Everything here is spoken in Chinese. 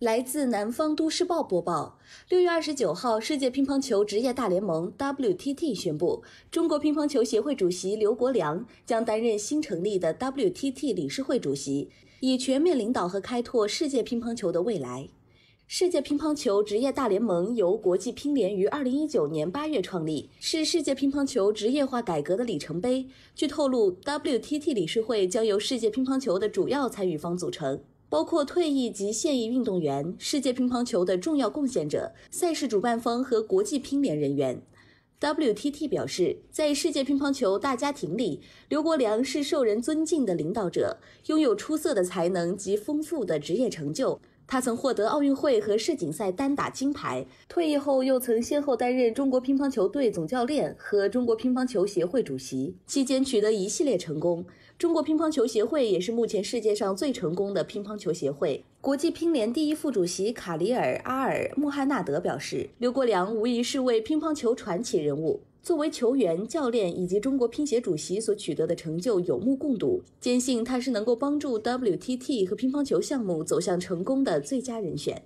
来自南方都市报播报：六月二十九号，世界乒乓球职业大联盟 WTT 宣布，中国乒乓球协会主席刘国梁将担任新成立的 WTT 理事会主席，以全面领导和开拓世界乒乓球的未来。世界乒乓球职业大联盟由国际乒联于二零一九年八月创立，是世界乒乓球职业化改革的里程碑。据透露，WTT 理事会将由世界乒乓球的主要参与方组成。包括退役及现役运动员、世界乒乓球的重要贡献者、赛事主办方和国际乒联人员。WTT 表示，在世界乒乓球大家庭里，刘国梁是受人尊敬的领导者，拥有出色的才能及丰富的职业成就。他曾获得奥运会和世锦赛单打金牌，退役后又曾先后担任中国乒乓球队总教练和中国乒乓球协会主席，期间取得一系列成功。中国乒乓球协会也是目前世界上最成功的乒乓球协会。国际乒联第一副主席卡里尔·阿尔·穆罕纳德表示，刘国梁无疑是位乒乓球传奇人物。作为球员、教练以及中国乒协主席所取得的成就有目共睹，坚信他是能够帮助 WTT 和乒乓球项目走向成功的最佳人选。